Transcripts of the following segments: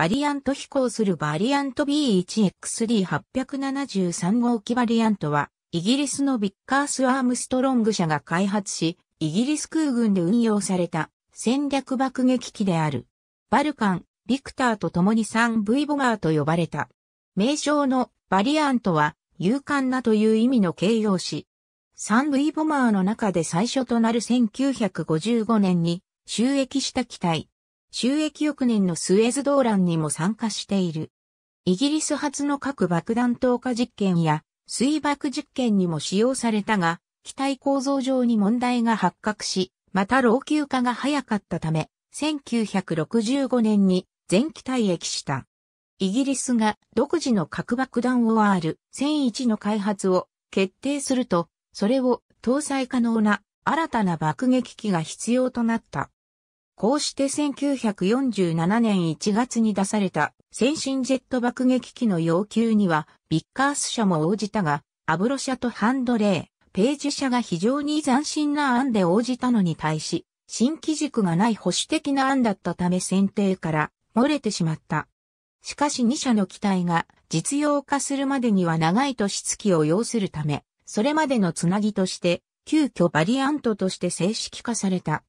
バリアント飛行するバリアント B1X3873 号機バリアントは、イギリスのビッカース・アームストロング社が開発し、イギリス空軍で運用された戦略爆撃機である。バルカン、ビクターと共に 3V ボガーと呼ばれた。名称のバリアントは、勇敢なという意味の形容詞。3V ボマーの中で最初となる1955年に収益した機体、収益翌年のスエズ動乱にも参加している。イギリス初の核爆弾投下実験や水爆実験にも使用されたが、機体構造上に問題が発覚し、また老朽化が早かったため、1965年に全機体液した。イギリスが独自の核爆弾 OR-1001 の開発を決定すると、それを搭載可能な新たな爆撃機が必要となった。こうして1947年1月に出された先進ジェット爆撃機の要求にはビッカース社も応じたが、アブロ社とハンドレー、ページ社が非常に斬新な案で応じたのに対し、新機軸がない保守的な案だったため選定から漏れてしまった。しかし2社の機体が実用化するまでには長い年月を要するため、それまでのつなぎとして、急遽バリアントとして正式化された。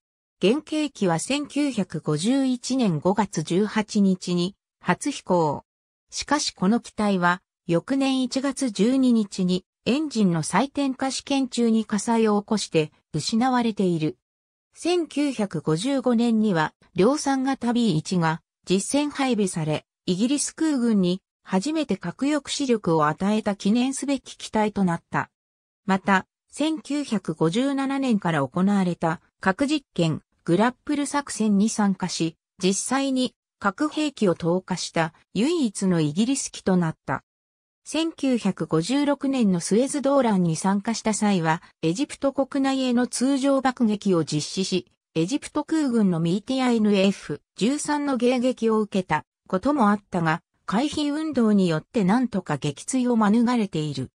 原型機は1951年5月18日に初飛行。しかしこの機体は翌年1月12日にエンジンの再点火試験中に火災を起こして失われている。1955年には量産型 B1 が実戦配備され、イギリス空軍に初めて核抑止力を与えた記念すべき機体となった。また、1957年から行われた核実験グラップル作戦に参加し、実際に核兵器を投下した唯一のイギリス機となった。1956年のスエズ動乱に参加した際は、エジプト国内への通常爆撃を実施し、エジプト空軍のミーティア n f 1 3の迎撃を受けたこともあったが、回避運動によって何とか撃墜を免れている。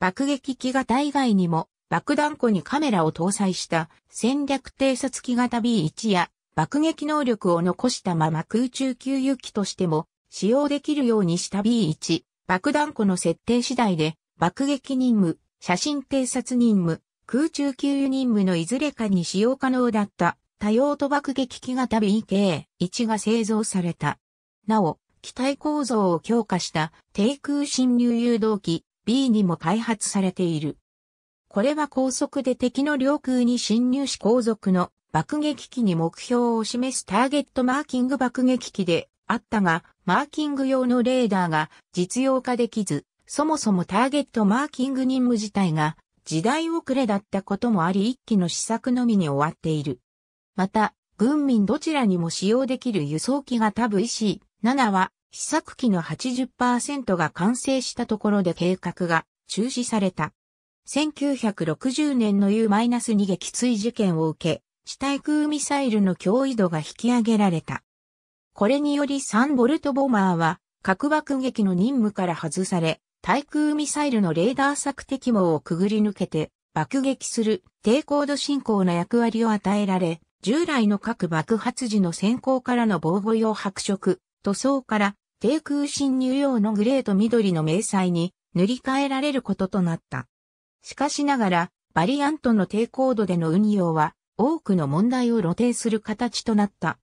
爆撃機が大外にも爆弾庫にカメラを搭載した戦略偵察機型 B1 や爆撃能力を残したまま空中給油機としても使用できるようにした B1 爆弾庫の設定次第で爆撃任務、写真偵察任務、空中給油任務のいずれかに使用可能だった多用途爆撃機型 BK1 が製造された。なお、機体構造を強化した低空侵入誘導機 B2 も開発されている。これは高速で敵の領空に侵入し後続の爆撃機に目標を示すターゲットマーキング爆撃機であったが、マーキング用のレーダーが実用化できず、そもそもターゲットマーキング任務自体が時代遅れだったこともあり一機の試作のみに終わっている。また、軍民どちらにも使用できる輸送機が多分 EC7 は、試作機の80%が完成したところで計画が中止された。1960年の U-2 撃墜事件を受け、地対空ミサイルの脅威度が引き上げられた。これにより3ボルトボマーは核爆撃の任務から外され、対空ミサイルのレーダー索敵網をくぐり抜けて爆撃する低高度進行の役割を与えられ、従来の核爆発時の先行からの防護用白色、塗装から低空侵入用のグレーと緑の明細に塗り替えられることとなった。しかしながら、バリアントの低高度での運用は、多くの問題を露呈する形となった。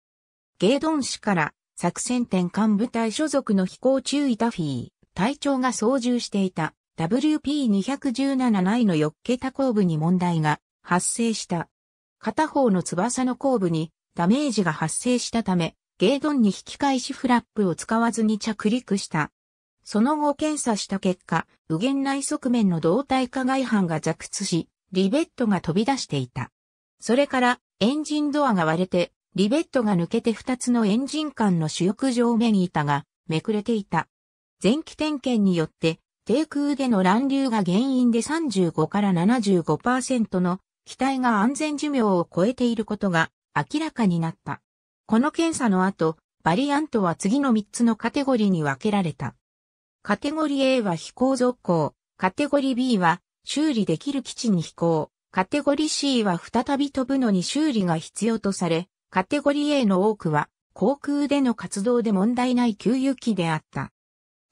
ゲイドン氏から作戦転換部隊所属の飛行中イタフィー、隊長が操縦していた WP217 内の4桁後部に問題が発生した。片方の翼の後部にダメージが発生したため、ゲイドンに引き返しフラップを使わずに着陸した。その後検査した結果、右舷内側面の胴体加外反が弱屈し、リベットが飛び出していた。それから、エンジンドアが割れて、リベットが抜けて2つのエンジン間の主翼上面板がめくれていた。前期点検によって、低空での乱流が原因で35から75%の機体が安全寿命を超えていることが明らかになった。この検査の後、バリアントは次の3つのカテゴリーに分けられた。カテゴリー A は飛行続行、カテゴリー B は修理できる基地に飛行、カテゴリー C は再び飛ぶのに修理が必要とされ、カテゴリー A の多くは航空での活動で問題ない給油機であった。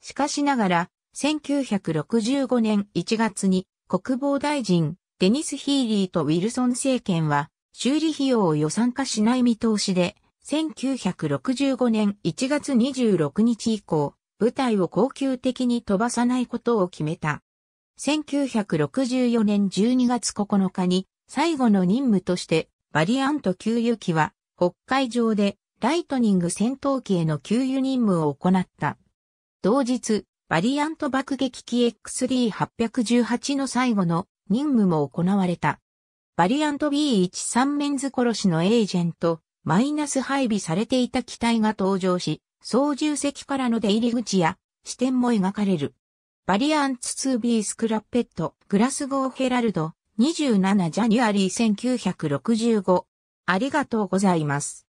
しかしながら、1965年1月に国防大臣デニス・ヒーリーとウィルソン政権は修理費用を予算化しない見通しで、1965年1月26日以降、部隊を恒久的に飛ばさないことを決めた。1964年12月9日に最後の任務としてバリアント給油機は北海上でライトニング戦闘機への給油任務を行った。同日、バリアント爆撃機 X3818 の最後の任務も行われた。バリアント B13 メンズ殺しのエージェント、マイナス配備されていた機体が登場し、操縦席からの出入り口や視点も描かれる。バリアンツ 2B スクラッペット、グラスゴーヘラルド、27ジャニュアリー1965。ありがとうございます。